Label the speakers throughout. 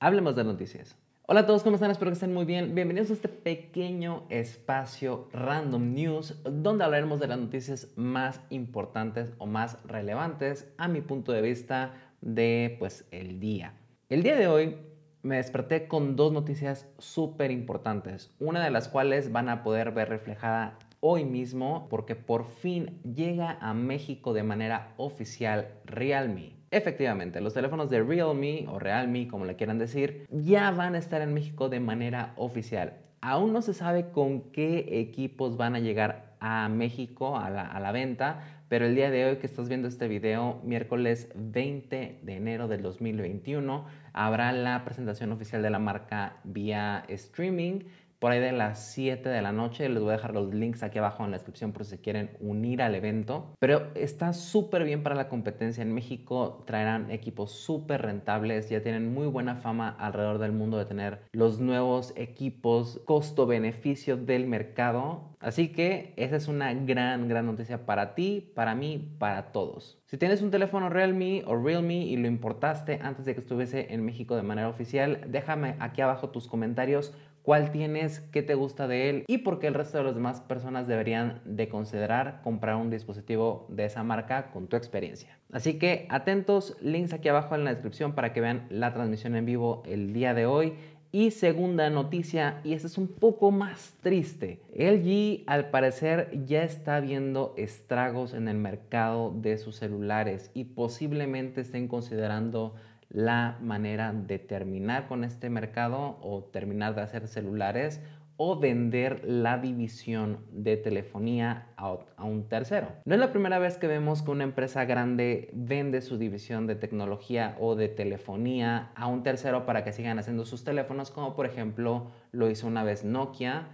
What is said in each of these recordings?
Speaker 1: Hablemos de noticias. Hola a todos, ¿cómo están? Espero que estén muy bien. Bienvenidos a este pequeño espacio Random News, donde hablaremos de las noticias más importantes o más relevantes a mi punto de vista de pues el día. El día de hoy me desperté con dos noticias súper importantes, una de las cuales van a poder ver reflejada hoy mismo porque por fin llega a México de manera oficial Realme. Efectivamente, los teléfonos de Realme o Realme, como le quieran decir, ya van a estar en México de manera oficial. Aún no se sabe con qué equipos van a llegar a México a la, venta, pero el día de hoy que estás viendo este video, miércoles 20 de enero del 2021, habrá la presentación oficial de la marca vía streaming por ahí de las 7 de la noche. Les voy a dejar los links aquí abajo en la descripción por si quieren unir al evento. Pero está súper bien para la competencia en México. Traerán equipos súper rentables. Ya tienen muy buena fama alrededor del mundo de tener los nuevos equipos costo-beneficio del mercado. Así que esa es una gran, gran noticia para ti, para mí, para todos. Si tienes un teléfono Realme o Realme y lo importaste antes de que estuviese en México de manera oficial, déjame aquí abajo tus comentarios cuál tienes, qué te gusta de él y por qué el resto de las demás personas deberían de considerar comprar un dispositivo de esa marca con tu experiencia. Así que atentos, links aquí abajo en la descripción para que vean la transmisión en vivo el día de hoy. Y segunda noticia, y esta es un poco más triste, LG al parecer ya está viendo estragos en el mercado de sus celulares y posiblemente estén considerando la manera de terminar con este mercado o terminar de hacer celulares o vender la división de telefonía a, un tercero. No es la primera vez que vemos que una empresa grande vende su división de tecnología o de telefonía a un tercero para que sigan haciendo sus teléfonos, como por ejemplo lo hizo una vez Nokia,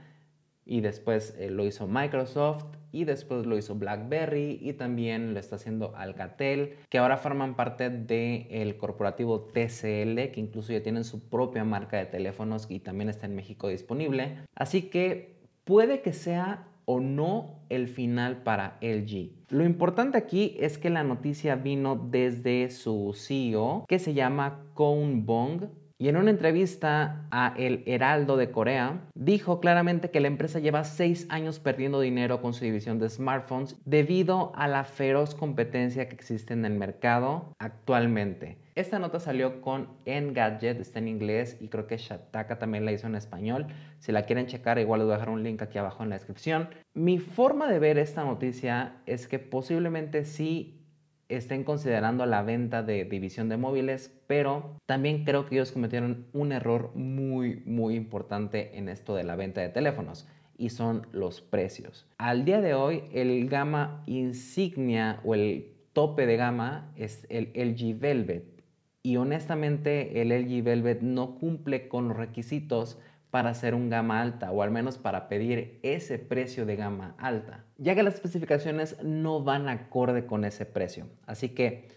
Speaker 1: y después eh, lo hizo Microsoft y después lo hizo BlackBerry y también lo está haciendo Alcatel, que ahora forman parte del corporativo TCL, que incluso ya tienen su propia marca de teléfonos y también está en México disponible. Así que puede que sea o no el final para LG. Lo importante aquí es que la noticia vino desde su CEO, que se llama Kone Bong, y en una entrevista a El Heraldo de Corea dijo claramente que la empresa lleva seis años perdiendo dinero con su división de smartphones debido a la feroz competencia que existe en el mercado actualmente. Esta nota salió con Engadget, está en inglés y creo que Shataka también la hizo en español. Si la quieren checar, igual les voy a dejar un link aquí abajo en la descripción. Mi forma de ver esta noticia es que posiblemente sí estén considerando la venta de división de móviles, pero también creo que ellos cometieron un error muy, muy importante en esto de la venta de teléfonos y son los precios. Al día de hoy, el gama insignia o el tope de gama es el LG Velvet y honestamente el LG Velvet no cumple con los requisitos para hacer un gama alta o al menos para pedir ese precio de gama alta, ya que las especificaciones no van acorde con ese precio. Así que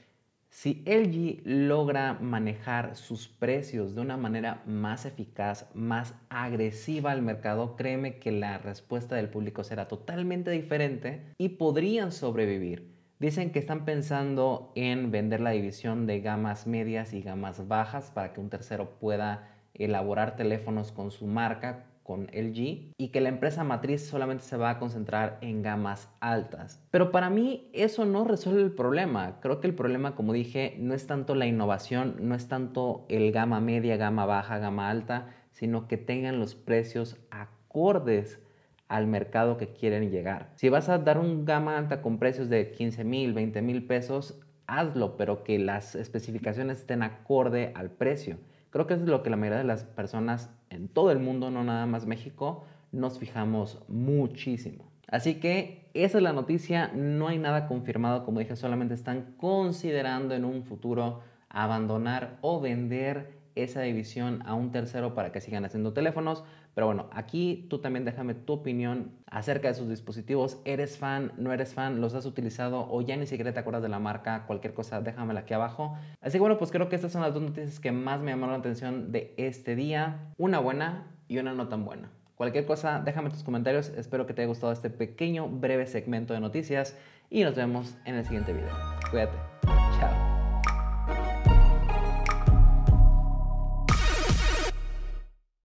Speaker 1: si LG logra manejar sus precios de una manera más eficaz, más agresiva al mercado, créeme que la respuesta del público será totalmente diferente y podrían sobrevivir. Dicen que están pensando en vender la división de gamas medias y gamas bajas para que un tercero pueda elaborar teléfonos con su marca, con LG, y que la empresa matriz solamente se va a concentrar en gamas altas. Pero para mí eso no resuelve el problema. Creo que el problema, como dije, no es tanto la innovación, no es tanto el gama media, gama baja, gama alta, sino que tengan los precios acordes al mercado que quieren llegar. Si vas a dar un gama alta con precios de 15 mil, 20 mil pesos, hazlo, pero que las especificaciones estén acorde al precio. Creo que es lo que la mayoría de las personas en todo el mundo, no nada más México, nos fijamos muchísimo. Así que esa es la noticia, no hay nada confirmado, como dije, solamente están considerando en un futuro abandonar o vender esa división a un tercero para que sigan haciendo teléfonos, pero bueno, aquí tú también déjame tu opinión acerca de sus dispositivos. ¿Eres fan? ¿No eres fan? ¿Los has utilizado? ¿O ya ni siquiera te acuerdas de la marca? Cualquier cosa, déjamela aquí abajo. Así que bueno, pues creo que estas son las dos noticias que más me llamaron la atención de este día. Una buena y una no tan buena. Cualquier cosa, déjame tus comentarios. Espero que te haya gustado este pequeño, breve segmento de noticias. Y nos vemos en el siguiente video. Cuídate. Chao.